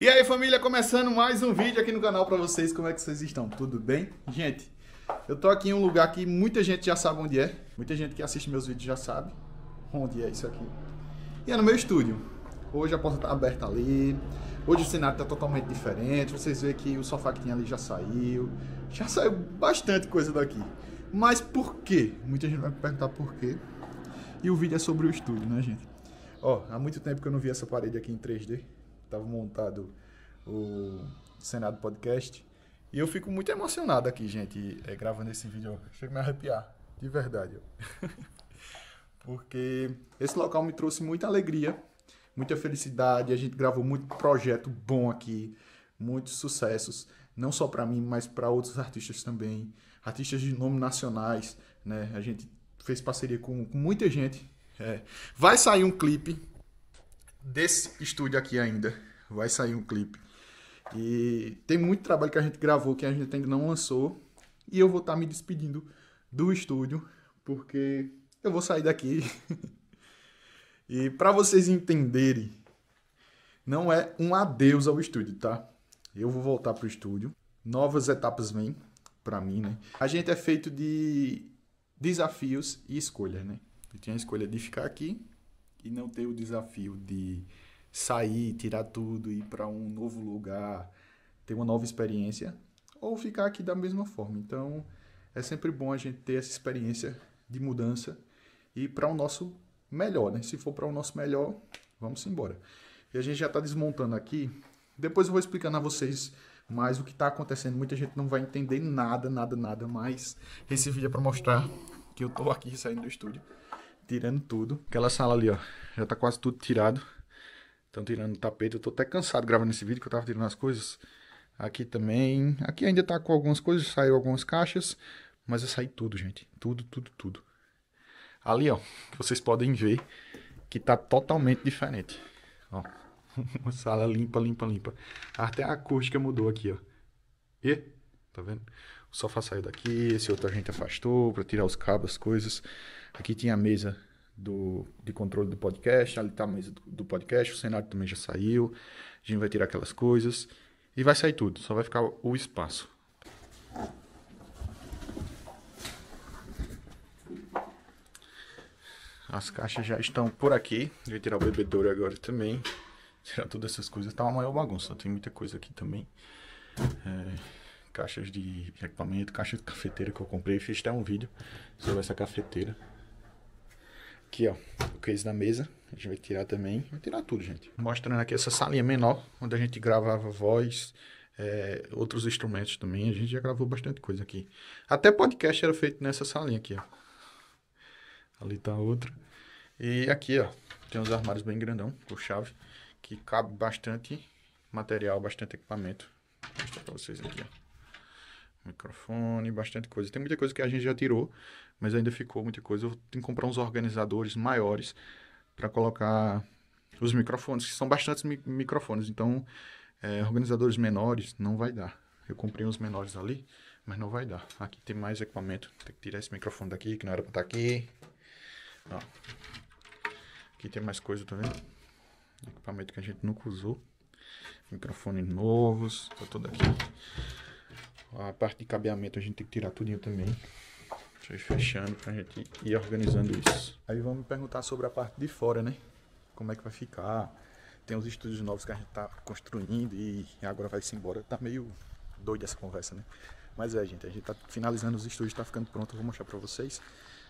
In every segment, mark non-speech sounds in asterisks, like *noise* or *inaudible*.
E aí família, começando mais um vídeo aqui no canal pra vocês, como é que vocês estão? Tudo bem? Gente, eu tô aqui em um lugar que muita gente já sabe onde é, muita gente que assiste meus vídeos já sabe onde é isso aqui. E é no meu estúdio. Hoje a porta tá aberta ali, hoje o cenário tá totalmente diferente, vocês veem que o sofá que tinha ali já saiu, já saiu bastante coisa daqui. Mas por quê? Muita gente vai me perguntar por quê. E o vídeo é sobre o estúdio, né gente? Ó, há muito tempo que eu não vi essa parede aqui em 3D estava montado o Senado Podcast. E eu fico muito emocionado aqui, gente, é, gravando esse vídeo. Chega a me arrepiar, de verdade. *laughs* Porque esse local me trouxe muita alegria, muita felicidade. A gente gravou muito projeto bom aqui, muitos sucessos, não só para mim, mas para outros artistas também. Artistas de nome nacionais, né? A gente fez parceria com, com muita gente. É. Vai sair um clipe desse estúdio aqui ainda. Vai sair um clipe. E tem muito trabalho que a gente gravou que a gente ainda não lançou. E eu vou estar tá me despedindo do estúdio, porque eu vou sair daqui. *laughs* e para vocês entenderem, não é um adeus ao estúdio, tá? Eu vou voltar pro estúdio. Novas etapas vêm para mim, né? A gente é feito de desafios e escolhas, né? Eu tinha a escolha de ficar aqui e não ter o desafio de sair, tirar tudo, ir para um novo lugar, ter uma nova experiência, ou ficar aqui da mesma forma. Então, é sempre bom a gente ter essa experiência de mudança e para o nosso melhor, né? Se for para o nosso melhor, vamos embora. E a gente já está desmontando aqui. Depois eu vou explicando a vocês mais o que está acontecendo. Muita gente não vai entender nada, nada, nada, mas esse vídeo é para mostrar que eu estou aqui saindo do estúdio tirando tudo. Aquela sala ali, ó, já tá quase tudo tirado. Estão tirando o tapete. Eu tô até cansado gravando esse vídeo que eu tava tirando as coisas. Aqui também. Aqui ainda tá com algumas coisas, saiu algumas caixas. Mas eu saí tudo, gente. Tudo, tudo, tudo. Ali, ó, vocês podem ver que tá totalmente diferente. Ó, *laughs* uma sala limpa, limpa, limpa. Até a acústica mudou aqui, ó. E, tá vendo? O sofá saiu daqui, esse outro a gente afastou para tirar os cabos, as coisas. Aqui tinha a mesa do, de controle do podcast, ali está a mesa do, do, podcast, o cenário também já saiu, a gente vai tirar aquelas coisas e vai sair tudo, só vai ficar o, espaço. As caixas já estão por aqui, vou tirar o bebedouro agora também, tirar todas essas coisas, tá uma maior bagunça, tem muita coisa aqui também. É caixas de equipamento, caixa de cafeteira que eu comprei, fiz até um vídeo sobre essa cafeteira. Aqui, ó, o case da mesa. A gente vai tirar também. Vai tirar tudo, gente. Mostrando aqui essa salinha menor, onde a gente gravava voz, é, outros instrumentos também. A gente já gravou bastante coisa aqui. Até podcast era feito nessa salinha aqui, ó. Ali tá outra. E aqui, ó, tem uns armários bem grandão, com chave, que cabe bastante material, bastante equipamento. Vou mostrar pra vocês aqui, ó microfone, bastante coisa. Tem muita coisa que a gente já tirou, mas ainda ficou muita coisa. Eu tenho que comprar uns organizadores maiores para colocar os microfones, que são bastantes mi microfones. Então, é, organizadores menores não vai dar. Eu comprei uns menores ali, mas não vai dar. Aqui tem mais equipamento. Tem que tirar esse microfone daqui, que não era para estar tá aqui. Ó. Aqui tem mais coisa, tá vendo? Equipamento que a gente nunca usou. Microfones novos, tá tudo aqui. A parte de cabeamento a gente tem que tirar tudinho também. Deixa eu ir fechando pra gente ir organizando isso. Aí vamos perguntar sobre a parte de fora, né? Como é que vai ficar? Tem uns estúdios novos que a gente tá construindo e agora vai-se embora. Tá meio doida essa conversa, né? Mas é, gente, a gente tá finalizando os estúdios, tá ficando pronto, vou mostrar pra vocês.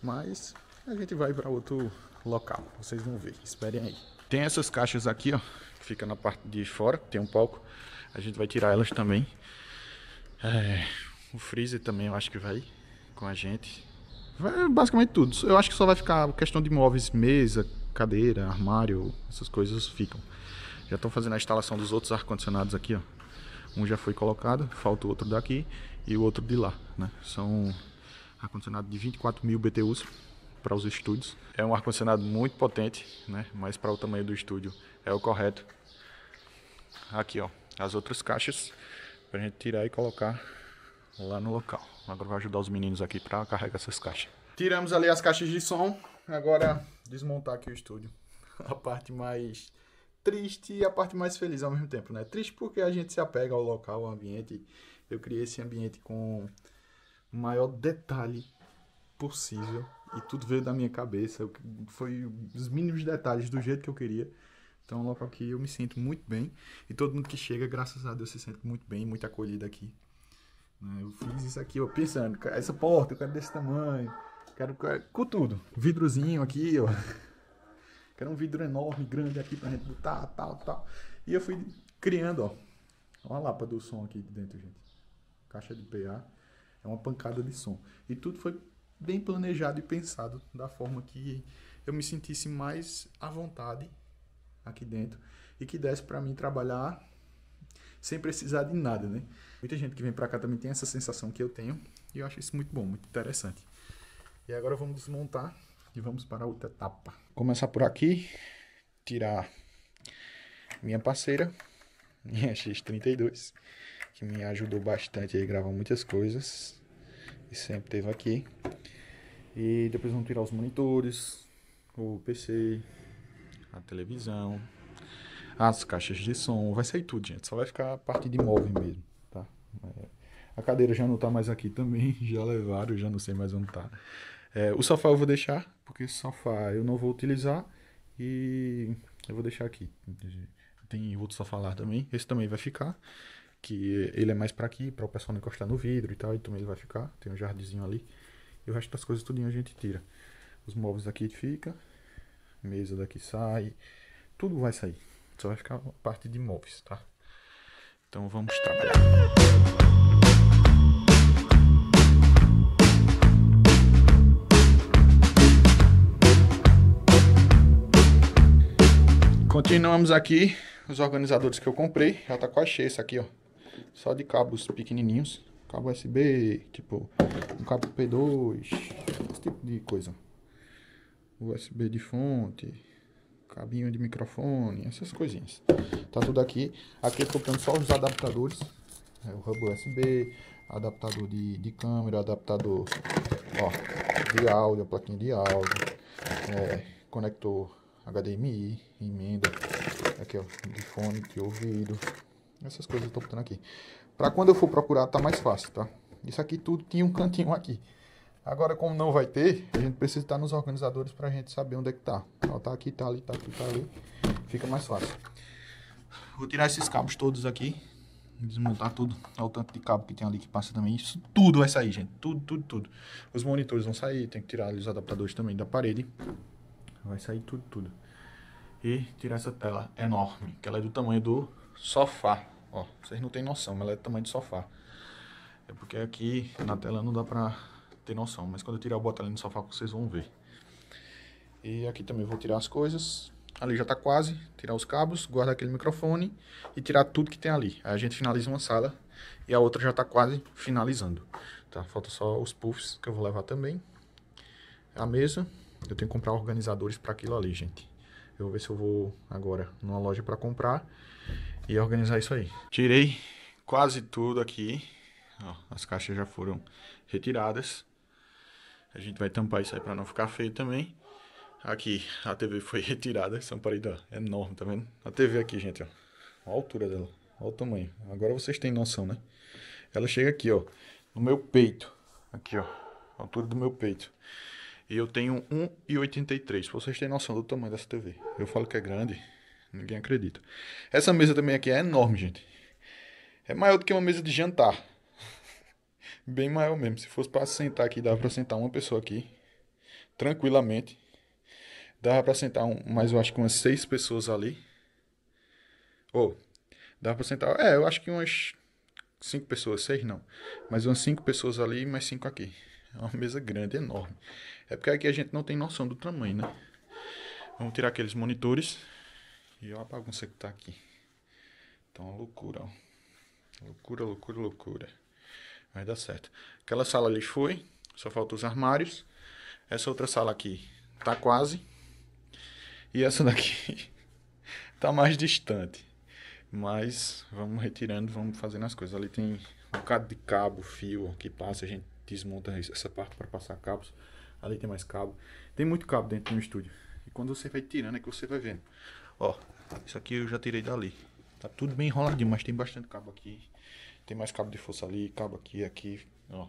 Mas a gente vai para outro local, vocês vão ver, esperem aí. Tem essas caixas aqui, ó, que fica na parte de fora, tem um palco. A gente vai tirar elas também. É, o Freezer também eu acho que vai com a gente. Vai basicamente tudo. Eu acho que só vai ficar questão de móveis, mesa, cadeira, armário, essas coisas ficam. Já estão fazendo a instalação dos outros ar-condicionados aqui, ó. Um já foi colocado, falta o outro daqui e o outro de lá, né? São ar-condicionado de 24 mil BTUs para os estúdios. É um ar-condicionado muito potente, né? Mas para o tamanho do estúdio é o correto. Aqui, ó, as outras caixas pra gente tirar e colocar lá no local. Agora vai ajudar os meninos aqui pra carregar essas caixas. Tiramos ali as caixas de som, agora desmontar aqui o estúdio. *laughs* A parte mais triste e a parte mais feliz ao mesmo tempo, né? Triste porque a gente se apega ao local, ao ambiente. Eu criei esse ambiente com o maior detalhe possível e tudo veio da minha cabeça. foi os mínimos detalhes do jeito que eu queria. Então é um local que eu me sinto muito bem e todo mundo que chega, graças a Deus, se sente muito bem, muito acolhido aqui. Né? Eu fiz isso aqui, ó, pensando, essa porta eu quero desse tamanho, quero, quero com tudo, vidrozinho aqui, ó. *laughs* Quero um vidro enorme, grande aqui pra gente botar, tal, tal. E eu fui criando, ó. Olha a lapa do som aqui de dentro, gente. Caixa de PA. É uma pancada de som. E tudo foi bem planejado e pensado da forma que eu me sentisse mais à vontade aqui dentro e que desse para mim trabalhar sem precisar de nada, né? Muita gente que vem para cá também tem essa sensação que eu tenho e eu acho isso muito bom, muito interessante. E agora vamos desmontar e vamos para a outra etapa. Começar por aqui, tirar minha parceira, minha X32, que me ajudou bastante a gravar muitas coisas e sempre esteve aqui. E depois vamos tirar os monitores, o PC, a televisão, as caixas de som, vai sair tudo, gente. Só vai ficar a parte de móvel mesmo, tá? É, a cadeira já não tá mais aqui também, *laughs* já levaram, já não sei mais onde tá. É, o sofá eu vou deixar, porque esse sofá eu não vou utilizar e eu vou deixar aqui. Tem outro sofá lá também, esse também vai ficar, que ele é mais para aqui, para o pessoal não encostar no vidro e tal, então ele vai ficar, tem um jardinzinho ali. E o resto das coisas tudinho a gente tira. Os móveis aqui fica, mesa daqui sai, tudo vai sair. Só vai ficar a parte de móveis, tá? Então vamos trabalhar. Continuamos aqui os organizadores que eu comprei. Já tá quase cheio esse aqui, ó. Só de cabos pequenininhos. Cabo USB, tipo um cabo P2, esse tipo de coisa. USB de fonte, cabinho de microfone, essas coisinhas. Tá tudo aqui. Aqui eu tô comprando só os adaptadores. É o hub USB, adaptador de, de câmera, adaptador ó, de áudio, plaquinha de áudio, é, conector HDMI, emenda, aqui ó, de fone, de ouvido, essas coisas eu tô botando aqui. Pra quando eu for procurar tá mais fácil, tá? Isso aqui tudo tinha um cantinho aqui. Agora, como não vai ter, a gente precisa estar nos organizadores para a gente saber onde é que tá. Ó, tá aqui, tá ali, tá aqui, tá ali. Fica mais fácil. Vou tirar esses cabos todos aqui. Desmontar tudo. Olha o tanto de cabo que tem ali que passa também. Isso tudo vai sair, gente. Tudo, tudo, tudo. Os monitores vão sair. Tem que tirar os adaptadores também da parede. Vai sair tudo, tudo. E tirar essa tela enorme. Que ela é do tamanho do sofá. Ó, vocês não têm noção, mas ela é do tamanho do sofá. É porque aqui na tela não dá pra ter noção, mas quando eu tirar o boto ali no sofá vocês vão ver. E aqui também vou tirar as coisas. Ali já tá quase, tirar os cabos, guardar aquele microfone e tirar tudo que tem ali. Aí a gente finaliza uma sala e a outra já tá quase finalizando. Tá, falta só os puffs que eu vou levar também. A mesa, eu tenho que comprar organizadores para aquilo ali, gente. Eu vou ver se eu vou agora numa loja para comprar e organizar isso aí. Tirei quase tudo aqui. Ó, as caixas já foram retiradas. A gente vai tampar isso aí para não ficar feio também. Aqui, a TV foi *laughs* retirada. Essa parede É enorme, tá vendo? A TV aqui, gente, ó. Olha a altura dela. Olha o tamanho. Agora vocês têm noção, né? Ela chega aqui, ó. No meu peito. Aqui, ó. A altura do meu peito. E eu tenho 1,83. Vocês têm noção do tamanho dessa TV. Eu falo que é grande. Ninguém acredita. Essa mesa também aqui é enorme, gente. É maior do que uma mesa de jantar bem maior mesmo. Se fosse para sentar aqui, dava para sentar uma pessoa aqui, tranquilamente. Dava para sentar um, mais, eu acho que umas seis pessoas ali. Ou, oh, dava para sentar, é, eu acho que umas cinco pessoas, seis não. Mas umas cinco pessoas ali e mais cinco aqui. É uma mesa grande, enorme. É porque aqui a gente não tem noção do tamanho, né? Vamos tirar aqueles monitores. E olha a bagunça que tá aqui. Então, uma loucura, ó. Loucura, loucura, loucura. Vai dar certo. Aquela sala ali foi, só faltam os armários. Essa outra sala aqui tá quase. E essa daqui *laughs* tá mais distante. Mas vamos retirando, vamos fazendo as coisas. Ali tem um bocado de cabo, fio que passa, a gente desmonta essa parte para passar cabos. Ali tem mais cabo. Tem muito cabo dentro do estúdio. E quando você vai tirando é que você vai vendo. Ó, isso aqui eu já tirei dali. Tá tudo bem enroladinho, mas tem bastante cabo aqui. Tem mais cabo de força ali, cabo aqui, aqui, ó.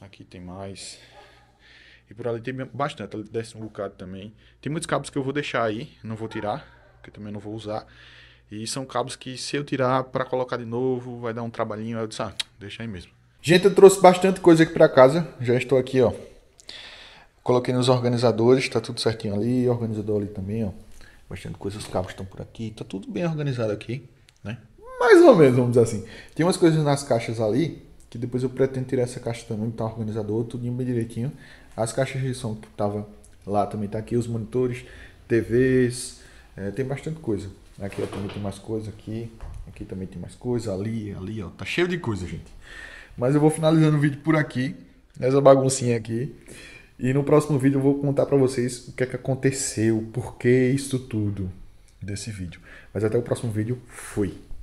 Aqui tem mais. E por ali tem bastante, ali desce um bocado também. Tem muitos cabos que eu vou deixar aí, não vou tirar, que eu também não vou usar. E são cabos que se eu tirar para colocar de novo, vai dar um trabalhinho. eu disse, ah, deixa aí mesmo. Gente, eu trouxe bastante coisa aqui para casa. Já estou aqui, ó. Coloquei nos organizadores, tá tudo certinho ali. Organizador ali também, ó. Bastante coisa, os cabos estão por aqui. Tá tudo bem organizado aqui. Mais ou menos, vamos dizer assim. Tem umas coisas nas caixas ali, que depois eu pretendo tirar essa caixa também, tá organizador, tudo bem direitinho. As caixas de som que tava lá também tá aqui, os monitores, TVs, é, tem bastante coisa. Aqui ó, também tem mais coisa, aqui, aqui também tem mais coisa, ali, ali, ó, tá cheio de coisa, gente. Mas eu vou finalizando o vídeo por aqui, nessa baguncinha aqui. E no próximo vídeo eu vou contar para vocês o que é que aconteceu, por que isso tudo desse vídeo. Mas até o próximo vídeo, fui!